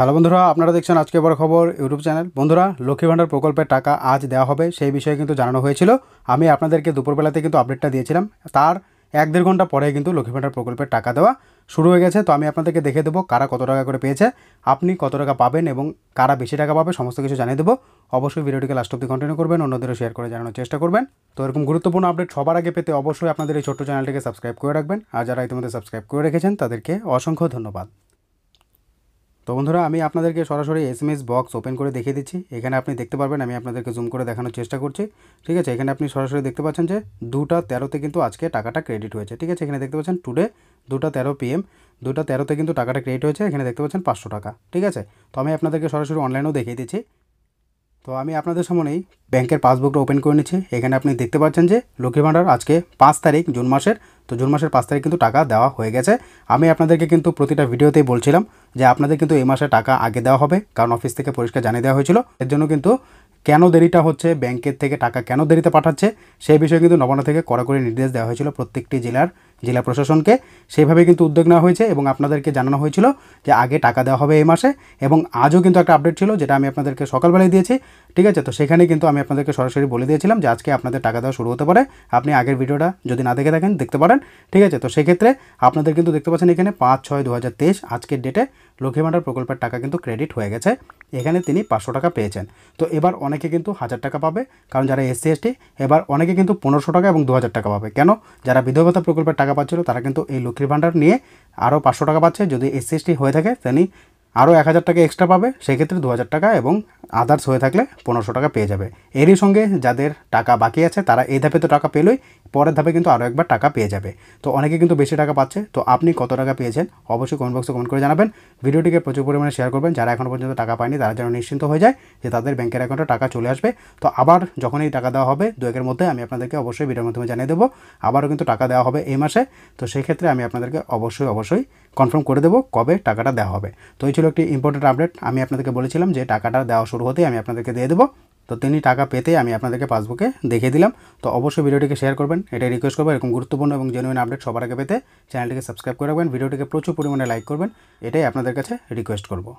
hello বন্ধুরা আপনারা দেখছেন আজকে বড় খবর ইউটিউব চ্যানেল বন্ধুরা লক্ষ্মী ভাণ্ডার প্রকল্পের টাকা আজ দেওয়া হবে সেই বিষয়ে কিন্তু জানানো হয়েছিল আমি আপনাদেরকে দুপুরবেলাতে কিন্তু আপডেটটা দিয়েছিলাম তার এক দেড় ঘন্টা পরে কিন্তু লক্ষ্মী ভাণ্ডার প্রকল্পের টাকা দেওয়া শুরু হয়ে গেছে তো আমি আপনাদেরকে দেখে দেবো কারা কত টাকা করে পেয়েছে আপনি কত টাকা পাবেন এবং কারা বেশি টাকা পাবে সমস্ত কিছু জানিয়ে দেবো অবশ্যই ভিডিওটিকে লাস্ট অব্দি কন্টিনিউ করবেন অন্যদেরও শেয়ার করে জানানোর চেষ্টা করবেন তো এরকম গুরুত্বপূর্ণ আপডেট সবার আগে পেতে অবশ্যই আপনাদের এই ছোট্ট চ্যানেলটিকে সাবস্ক্রাইব করে রাখবেন আর যারা ইতিমধ্যে সাবস্ক্রাইব করে রেখেছেন তাদেরকে অসংখ্য ধন্যবাদ তো বন্ধুরা আমি আপনাদেরকে সরাসরি এস বক্স ওপেন করে দেখিয়ে দিচ্ছি এখানে আপনি দেখতে পারবেন আমি আপনাদেরকে জুম করে দেখানোর চেষ্টা করছি ঠিক আছে এখানে আপনি সরাসরি দেখতে পাচ্ছেন যে দুটা তেরোতে কিন্তু আজকে টাকাটা ক্রেডিট হয়েছে ঠিক আছে এখানে দেখতে পাচ্ছেন টুডে দুটা তেরো পিএম দুটা তেরোতে কিন্তু টাকাটা ক্রেডিট হয়েছে এখানে দেখতে পাচ্ছেন পাঁচশো টাকা ঠিক আছে তো আমি আপনাদেরকে সরাসরি অনলাইনেও দেখিয়ে দিচ্ছি তো আমি আপনাদের সামনেই ব্যাংকের পাসবুকটা ওপেন করে নিচ্ছি এখানে আপনি দেখতে পাচ্ছেন যে লক্ষ্মী ভাণ্ডার আজকে পাঁচ তারিখ জুন মাসের তো জুন মাসের পাঁচ তারিখ কিন্তু টাকা দেওয়া হয়ে গেছে আমি আপনাদেরকে কিন্তু প্রতিটা ভিডিওতেই বলছিলাম যে আপনাদের কিন্তু এই মাসে টাকা আগে দেওয়া হবে কারণ অফিস থেকে পরিষ্কার জানিয়ে দেওয়া হয়েছিল এর জন্য কিন্তু কেন দেরিটা হচ্ছে ব্যাংকের থেকে টাকা কেন দেরিতে পাঠাচ্ছে সেই বিষয়ে কিন্তু নবান্ন থেকে কড়াকড়ি নির্দেশ দেওয়া হয়েছিল প্রত্যেকটি জেলার জেলা প্রশাসনকে সেইভাবে কিন্তু উদ্যোগ নেওয়া হয়েছে এবং আপনাদেরকে জানানো হয়েছিল যে আগে টাকা দেওয়া হবে এই মাসে এবং আজও কিন্তু একটা আপডেট ছিল যেটা আমি আপনাদেরকে সকালবেলায় দিয়েছি ঠিক আছে তো সেখানে কিন্তু আমি আপনাদেরকে সরাসরি বলে দিয়েছিলাম যে আজকে আপনাদের টাকা দেওয়া শুরু হতে পারে আপনি আগের ভিডিওটা যদি না দেখে থাকেন দেখতে পারেন ঠিক আছে তো সেক্ষেত্রে আপনাদের কিন্তু দেখতে পাচ্ছেন এখানে পাঁচ ছয় দু আজকের ডেটে লক্ষ্মী ভাণ্ডার প্রকল্পের টাকা কিন্তু ক্রেডিট হয়ে গেছে এখানে তিনি পাঁচশো টাকা পেয়েছেন তো এবার অনেকে কিন্তু হাজার টাকা পাবে কারণ যারা এসসি এসটি এবার অনেকে কিন্তু পনেরোশো টাকা এবং দু টাকা পাবে কেন যারা বিধবতা প্রকল্পের টাকা টাকা পাচ্ছিল তারা কিন্তু এই লক্ষ্মীর ভাণ্ডার নিয়ে আরও পাঁচশো টাকা পাচ্ছে যদি এসসি হয়ে থাকে তিনি আরও এক হাজার টাকা এক্সট্রা পাবে সেক্ষেত্রে দু হাজার টাকা এবং আদার্স হয়ে থাকলে পনেরোশো টাকা পেয়ে যাবে এরই সঙ্গে যাদের টাকা বাকি আছে তারা এই ধাপে তো টাকা পেলই পরের ধাপে কিন্তু আরও একবার টাকা পেয়ে যাবে তো অনেকে কিন্তু বেশি টাকা পাচ্ছে তো আপনি কত টাকা পেয়েছেন অবশ্যই কমেন্ট বক্সে কমেন্ট করে জানাবেন ভিডিওটিকে প্রচুর পরিমাণে শেয়ার করবেন যারা এখনও পর্যন্ত টাকা পায়নি তারা যেন নিশ্চিন্ত হয়ে যায় যে তাদের ব্যাংকের অ্যাকাউন্টে টাকা চলে আসবে তো আবার যখন এই টাকা দেওয়া হবে দু একের মধ্যে আমি আপনাদেরকে অবশ্যই ভিডিওর মাধ্যমে জানিয়ে দেবো আবারও কিন্তু টাকা দেওয়া হবে এই মাসে তো সেক্ষেত্রে আমি আপনাদেরকে অবশ্যই অবশ্যই কনফার্ম করে দেবো কবে টাকাটা দেওয়া হবে তো এই ছিল একটি ইম্পর্টেন্ট আপডেট আমি আপনাদেরকে বলেছিলাম যে টাকাটা দেওয়া শুরু হতেই আমি আপনাদেরকে দিয়ে দেবো তো তিনি টাকা পেতে আমি আপনাদেরকে পাসবুকে দেখিয়ে দিলাম তো অবশ্যই ভিডিওটিকে শেয়ার করবেন এটাই রিকোয়েস্ট করবো এরকম গুরুত্বপূর্ণ এবং জেনুইন আপডেট সবার আগে পেতে চ্যানেলটিকে সাবস্ক্রাইব করে রাখবেন ভিডিওটিকে প্রচুর পরিমাণে লাইক করবেন এটাই আপনাদের কাছে রিকোয়েস্ট করবো